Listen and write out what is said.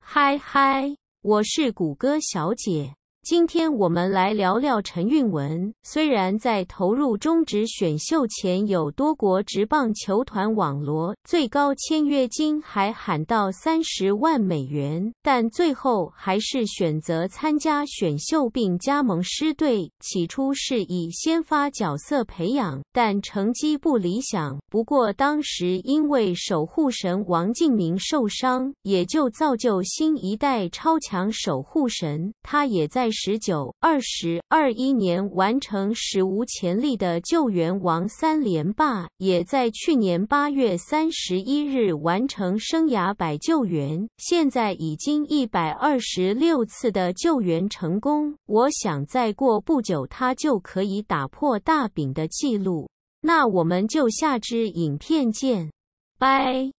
嗨嗨，我是谷歌小姐。今天我们来聊聊陈韵文。虽然在投入中职选秀前，有多国职棒球团网罗，最高签约金还喊到三十万美元，但最后还是选择参加选秀并加盟狮队。起初是以先发角色培养，但成绩不理想。不过当时因为守护神王敬明受伤，也就造就新一代超强守护神。他也在。十九、二十二一年完成史无前例的救援王三连霸，也在去年八月三十一日完成生涯百救援，现在已经一百二十六次的救援成功。我想再过不久，他就可以打破大饼的记录。那我们就下支影片见，拜。